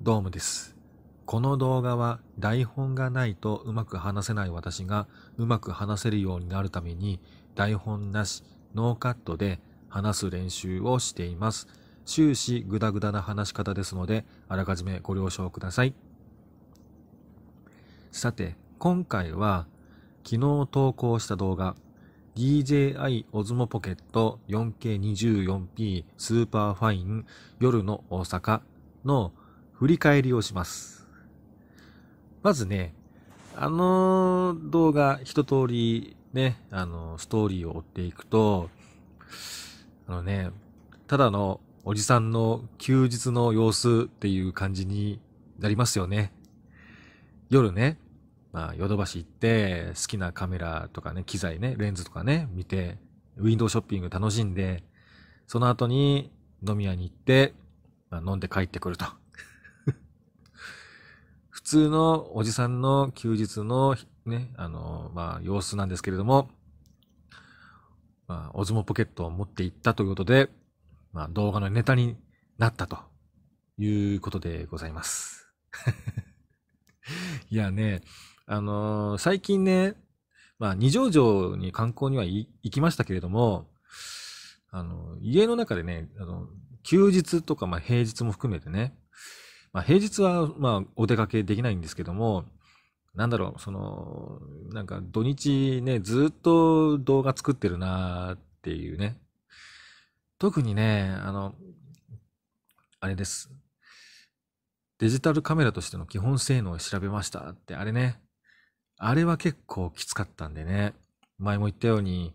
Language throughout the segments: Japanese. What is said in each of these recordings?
どうもです。この動画は台本がないとうまく話せない私がうまく話せるようになるために台本なし、ノーカットで話す練習をしています。終始グダグダな話し方ですのであらかじめご了承ください。さて、今回は昨日投稿した動画 DJI Osmo Pocket 4K24p スーパーファイン夜の大阪の振り返りをします。まずね、あの動画一通りね、あの、ストーリーを追っていくと、あのね、ただのおじさんの休日の様子っていう感じになりますよね。夜ね、まあ、ヨドバシ行って、好きなカメラとかね、機材ね、レンズとかね、見て、ウィンドウショッピング楽しんで、その後に飲み屋に行って、まあ、飲んで帰ってくると。通のおじさんの休日のね、あの、まあ、様子なんですけれども、まあ、相撲ポケットを持っていったということで、まあ、動画のネタになったということでございます。いやね、あのー、最近ね、まあ、二条城に観光には行きましたけれども、あの、家の中でね、あの、休日とか、まあ、平日も含めてね、まあ、平日は、まあ、お出かけできないんですけども、なんだろう、その、なんか土日ね、ずっと動画作ってるなーっていうね。特にね、あの、あれです。デジタルカメラとしての基本性能を調べましたって、あれね。あれは結構きつかったんでね。前も言ったように、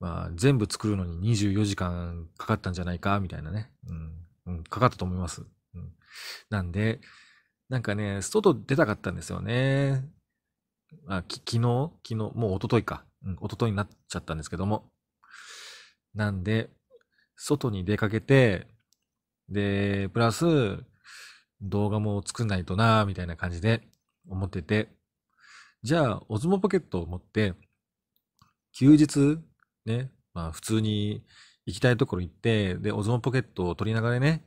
まあ、全部作るのに24時間かかったんじゃないか、みたいなね。うん。うん、かかったと思います。なんで、なんかね、外出たかったんですよね。あき昨日昨日もう一昨日か。うん、一昨日になっちゃったんですけども。なんで、外に出かけて、で、プラス、動画も作んないとなみたいな感じで思ってて、じゃあ、オズモポケットを持って、休日、ね、まあ普通に行きたいところ行って、で、オズモポケットを取りながらね、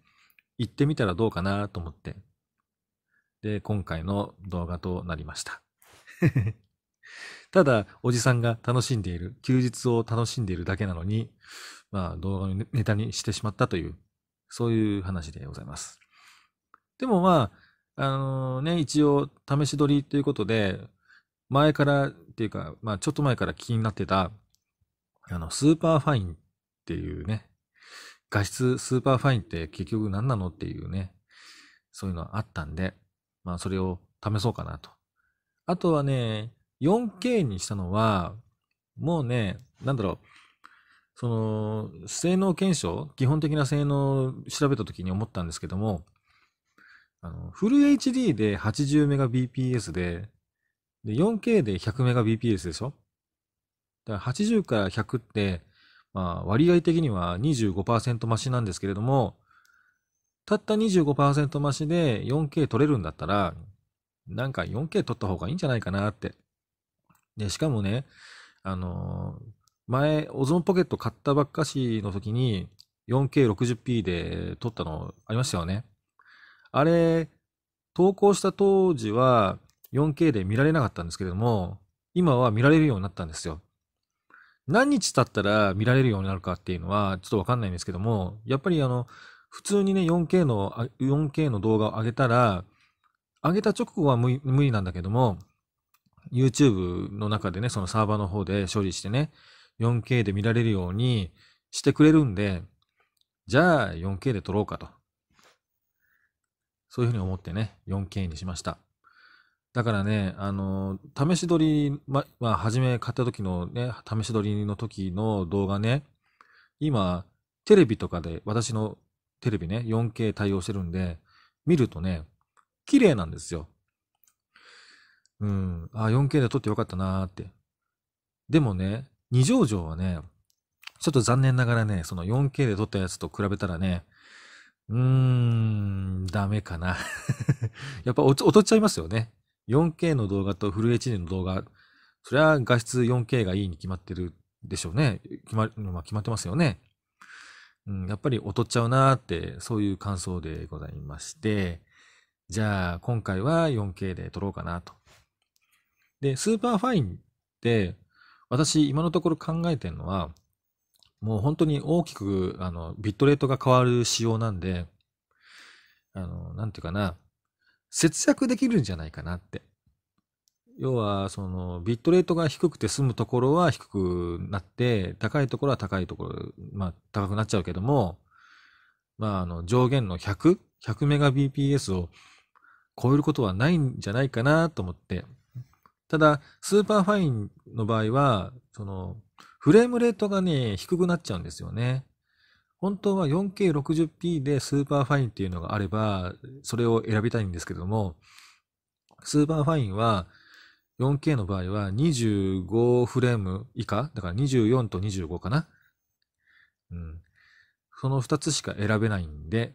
行ってみたらどうかなと思って。で、今回の動画となりました。ただ、おじさんが楽しんでいる、休日を楽しんでいるだけなのに、まあ動画のネタにしてしまったという、そういう話でございます。でもまあ、あのー、ね、一応試し撮りということで、前からっていうか、まあちょっと前から気になってた、あの、スーパーファインっていうね、画質スーパーファインって結局何なのっていうね、そういうのあったんで、まあそれを試そうかなと。あとはね、4K にしたのは、もうね、なんだろう、その、性能検証、基本的な性能を調べた時に思ったんですけども、あの、フル HD で 80Mbps で、で、4K で 100Mbps でしょだから80から100って、まあ、割合的には25%増しなんですけれども、たった25%増しで 4K 撮れるんだったら、なんか 4K 撮った方がいいんじゃないかなって。で、しかもね、あのー、前、オゾンポケット買ったばっかしの時に 4K60p で撮ったのありましたよね。あれ、投稿した当時は 4K で見られなかったんですけれども、今は見られるようになったんですよ。何日経ったら見られるようになるかっていうのは、ちょっとわかんないんですけども、やっぱりあの、普通にね、4K の、4K の動画を上げたら、上げた直後は無理なんだけども、YouTube の中でね、そのサーバーの方で処理してね、4K で見られるようにしてくれるんで、じゃあ 4K で撮ろうかと。そういうふうに思ってね、4K にしました。だからね、あの、試し撮り、ま、まあ、初め買った時のね、試し撮りの時の動画ね、今、テレビとかで、私のテレビね、4K 対応してるんで、見るとね、綺麗なんですよ。うん、あ、4K で撮ってよかったなーって。でもね、二条城はね、ちょっと残念ながらね、その 4K で撮ったやつと比べたらね、うーん、ダメかな やっぱ落ちちゃいますよね。4K の動画とフル HD の動画、そりゃ画質 4K がいいに決まってるでしょうね。決ま,、まあ、決まってますよね。うん、やっぱり劣っちゃうなーって、そういう感想でございまして、じゃあ今回は 4K で撮ろうかなと。で、スーパーファインって、私今のところ考えてるのは、もう本当に大きく、あの、ビットレートが変わる仕様なんで、あの、なんていうかな、節約できるんじゃないかなって。要は、その、ビットレートが低くて済むところは低くなって、高いところは高いところ、まあ、高くなっちゃうけども、まあ、あの、上限の100、100メガ BPS を超えることはないんじゃないかなと思って。ただ、スーパーファインの場合は、その、フレームレートがね、低くなっちゃうんですよね。本当は 4K60p でスーパーファインっていうのがあれば、それを選びたいんですけども、スーパーファインは 4K の場合は25フレーム以下、だから24と25かな。うん。その2つしか選べないんで、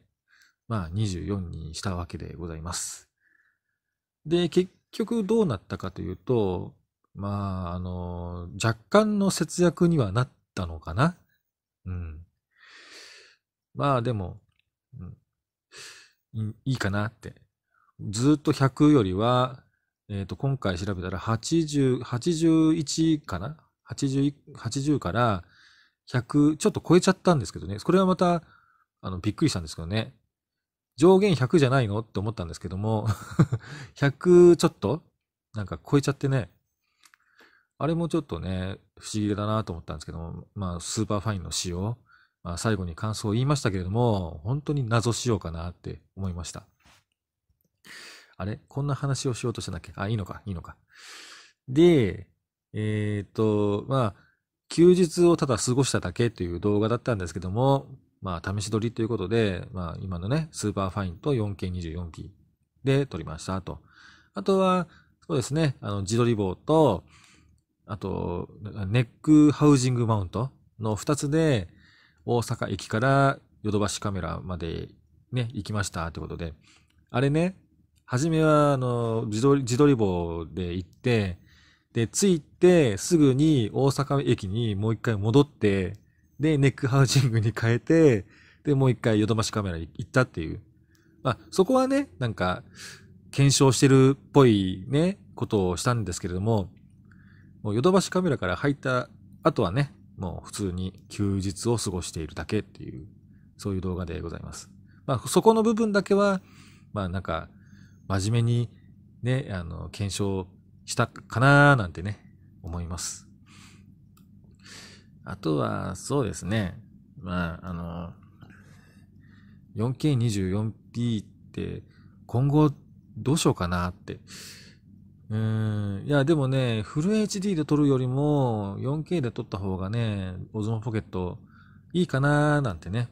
まあ24にしたわけでございます。で、結局どうなったかというと、まあ、あの、若干の節約にはなったのかな。うん。まあでも、うん、いいかなって。ずっと100よりは、えっ、ー、と、今回調べたら80、81かな 80, ?80 から100、ちょっと超えちゃったんですけどね。これはまた、あの、びっくりしたんですけどね。上限100じゃないのって思ったんですけども100 ちょっとなんか超えちゃってね。あれもちょっとね、不思議だなと思ったんですけども、まあ、スーパーファインの仕様。まあ、最後に感想を言いましたけれども、本当に謎しようかなって思いました。あれこんな話をしようとしてなきゃ。あ、いいのか、いいのか。で、えっ、と、まあ、休日をただ過ごしただけという動画だったんですけども、まあ、試し撮りということで、まあ、今のね、スーパーファインと 4K24P で撮りましたと。あとは、そうですね、あの、自撮り棒と、あと、ネックハウジングマウントの2つで、大阪駅からヨドバシカメラまでね、行きましたってことで、あれね、初めは、あの、自撮り、自撮り棒で行って、で、着いて、すぐに大阪駅にもう一回戻って、で、ネックハウジングに変えて、で、もう一回ヨドバシカメラ行ったっていう。まあ、そこはね、なんか、検証してるっぽいね、ことをしたんですけれども、もうヨドバシカメラから入った後はね、もう普通に休日を過ごしているだけっていう、そういう動画でございます。まあ、そこの部分だけは、まあなんか、真面目にね、あの、検証したかなーなんてね、思います。あとは、そうですね。まあ、あの、4K24p って今後どうしようかなってうん。いや、でもね、フル HD で撮るよりも、4K で撮った方がね、オズモポケット、いいかなーなんてね。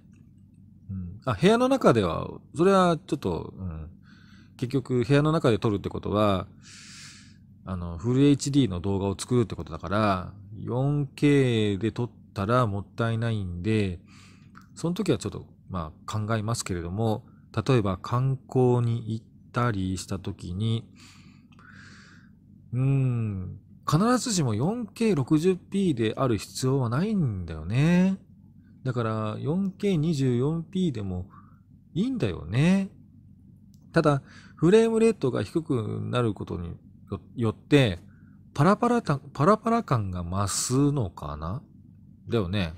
うん。あ、部屋の中では、それはちょっと、うん。結局、部屋の中で撮るってことは、あの、フル HD の動画を作るってことだから、4K で撮ったらもったいないんで、その時はちょっと、まあ、考えますけれども、例えば観光に行ったりした時に、うん。必ずしも 4K60p である必要はないんだよね。だから 4K24p でもいいんだよね。ただ、フレームレートが低くなることによって、パラパラた、パラパラ感が増すのかなだよね。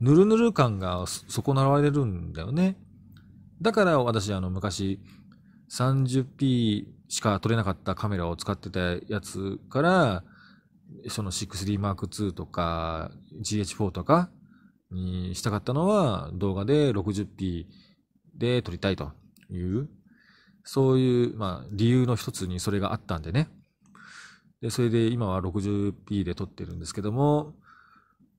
ぬるぬる感が損なわれるんだよね。だから私、あの、昔、30p しか撮れなかったカメラを使ってたやつから、その 6D M2 とか GH4 とかにしたかったのは動画で 60p で撮りたいという、そういう、まあ、理由の一つにそれがあったんでね。で、それで今は 60p で撮ってるんですけども、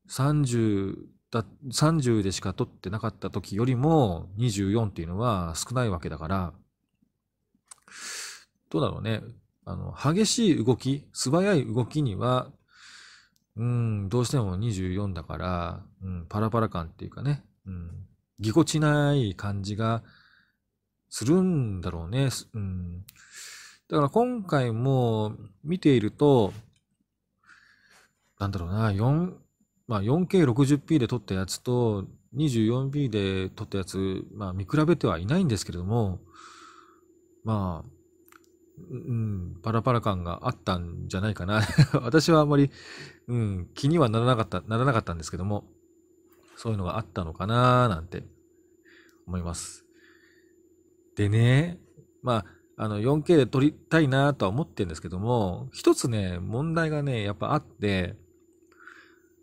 30だ、30でしか撮ってなかった時よりも24っていうのは少ないわけだから、どうだろうね。あの、激しい動き、素早い動きには、うん、どうしても24だから、うん、パラパラ感っていうかね、うん、ぎこちない感じがするんだろうね。うん、だから今回も見ていると、なんだろうな、4、まあ 4K60p で撮ったやつと 24p で撮ったやつ、まあ見比べてはいないんですけれども、まあ、うん、パラパラ感があったんじゃないかな。私はあんまり、うん、気にはならなかった、ならなかったんですけども、そういうのがあったのかななんて思います。でね、まあ、あの、4K で撮りたいなとは思ってるんですけども、一つね、問題がね、やっぱあって、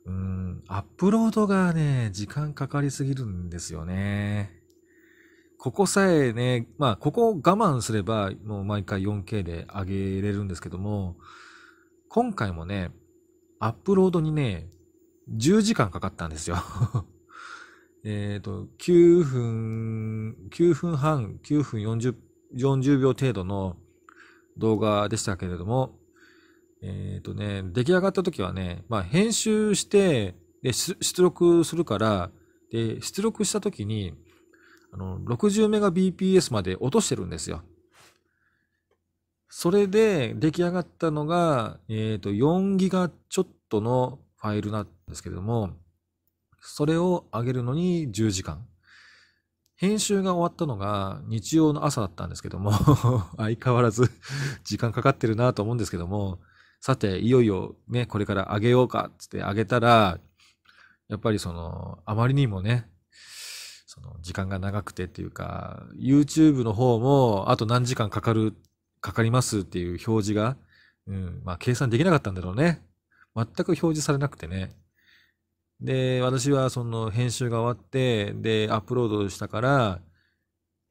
うん、アップロードがね、時間かかりすぎるんですよね。ここさえね、まあ、ここ我慢すれば、もう毎回 4K で上げれるんですけども、今回もね、アップロードにね、10時間かかったんですよ えっと、9分、9分半、9分40、40秒程度の動画でしたけれども、えっ、ー、とね、出来上がった時はね、まあ、編集して、で、出力するから、で、出力した時に、あの、60メガ BPS まで落としてるんですよ。それで出来上がったのが、えっ、ー、と、4ギガちょっとのファイルなんですけれども、それを上げるのに10時間。編集が終わったのが日曜の朝だったんですけども 相変わらず時間かかってるなと思うんですけども、さて、いよいよね、これから上げようか、つって上げたら、やっぱりその、あまりにもね、その時間が長くてっていうか、YouTube の方もあと何時間かかる、かかりますっていう表示が、うん、まあ計算できなかったんだろうね。全く表示されなくてね。で、私はその編集が終わって、で、アップロードしたから、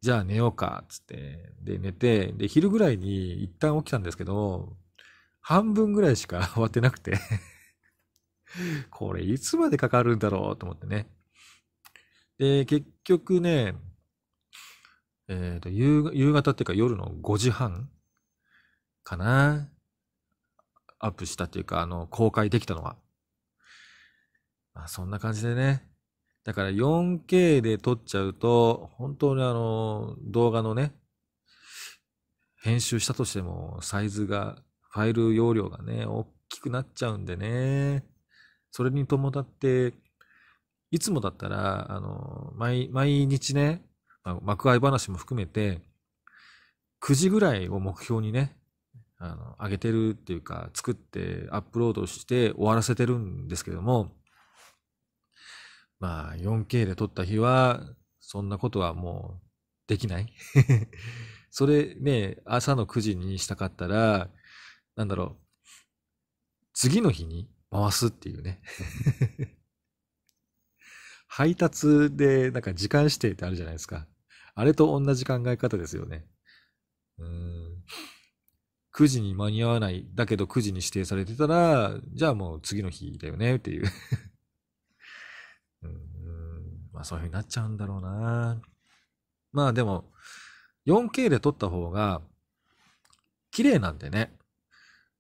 じゃあ寝ようか、つって、で、寝て、で、昼ぐらいに一旦起きたんですけど、半分ぐらいしか 終わってなくてこれいつまでかかるんだろうと思ってね。で、結局ね、えっ、ー、と夕、夕方っていうか夜の5時半かな。アップしたっていうか、あの、公開できたのは。まあ、そんな感じでね。だから 4K で撮っちゃうと、本当にあの、動画のね、編集したとしても、サイズが、ファイル容量がね、大きくなっちゃうんでね。それに伴って、いつもだったら、あの、毎、毎日ね、まあ、幕開話も含めて、9時ぐらいを目標にね、あの、上げてるっていうか、作ってアップロードして終わらせてるんですけども、まあ、4K で撮った日は、そんなことはもうできない それね、朝の9時にしたかったら、なんだろう、次の日に回すっていうね配達で、なんか時間指定ってあるじゃないですか。あれと同じ考え方ですよね。うん。9時に間に合わない、だけど9時に指定されてたら、じゃあもう次の日だよねっていう うん。まあそういう風になっちゃうんだろうな。まあでも、4K で撮った方が、綺麗なんでね。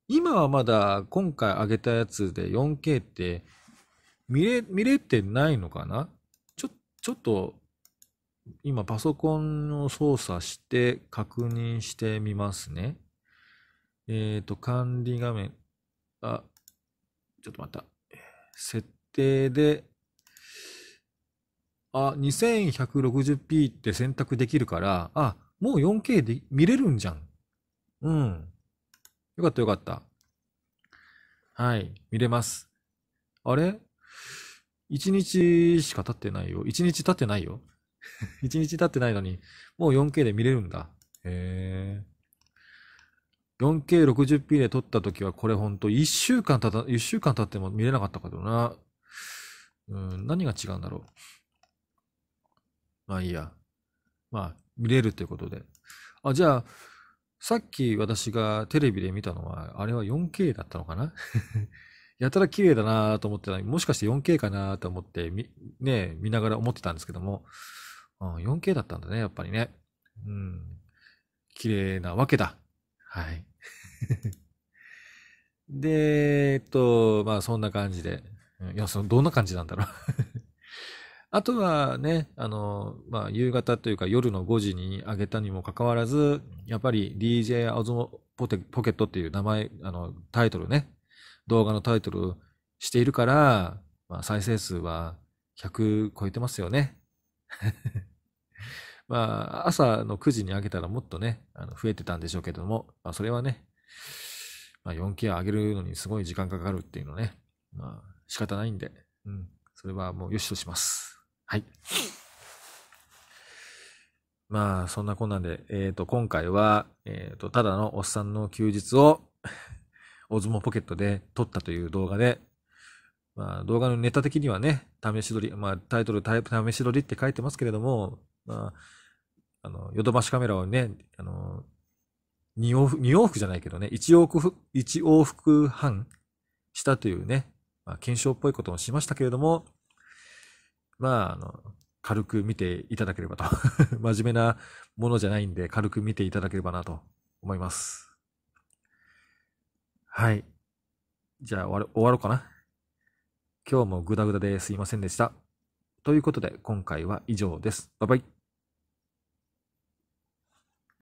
今はまだ今回上げたやつで 4K って見れ、見れてないのかなちょ、ちょっと、今パソコンを操作して確認してみますね。えっ、ー、と、管理画面、あ、ちょっと待った。設定で、あ、2160p って選択できるから、あ、もう 4K で見れるんじゃん。うん。よかったよかった。はい、見れます。あれ1日しか経ってないよ。1日経ってないよ。1 日経ってないのに、もう 4K で見れるんだ。へえ。4K60p で撮った時はこれほんと1週間たた、1週間経っても見れなかったかどな。うん、何が違うんだろう。まあいいや。まあ、見れるということで。あ、じゃあ、さっき私がテレビで見たのは、あれは 4K だったのかなやたら綺麗だなと思ってたもしかして 4K かなと思って、み、ね、見ながら思ってたんですけども、うん、4K だったんだね、やっぱりね。うん。綺麗なわけだ。はい。で、えっと、まあそんな感じで。いや、その、どんな感じなんだろう あとはね、あの、まあ、夕方というか夜の5時に上げたにもかかわらず、やっぱり DJ アズモポテポケットっていう名前、あの、タイトルね、動画のタイトルしているから、まあ、再生数は100超えてますよね。まあ、朝の9時に上げたらもっとね、あの増えてたんでしょうけども、まあ、それはね、まあ、4K 上げるのにすごい時間かかるっていうのね、まあ、仕方ないんで、うん、それはもうよしとします。はい。まあ、そんなこんなんで、えっ、ー、と、今回は、えっ、ー、と、ただのおっさんの休日をオズモポケットで撮ったという動画で、まあ、動画のネタ的にはね、試し撮り、まあ、タイトル、タイプ試し撮りって書いてますけれども、まあ、あの、ヨドバシカメラをね、あの、2往復、2往復じゃないけどね、1往復、1往復半したというね、まあ、検証っぽいこともしましたけれども、まあ、あの、軽く見ていただければと。真面目なものじゃないんで、軽く見ていただければなと思います。はい。じゃあ終わ終わろうかな。今日もグダグダですいませんでした。ということで今回は以上です。バイバイ。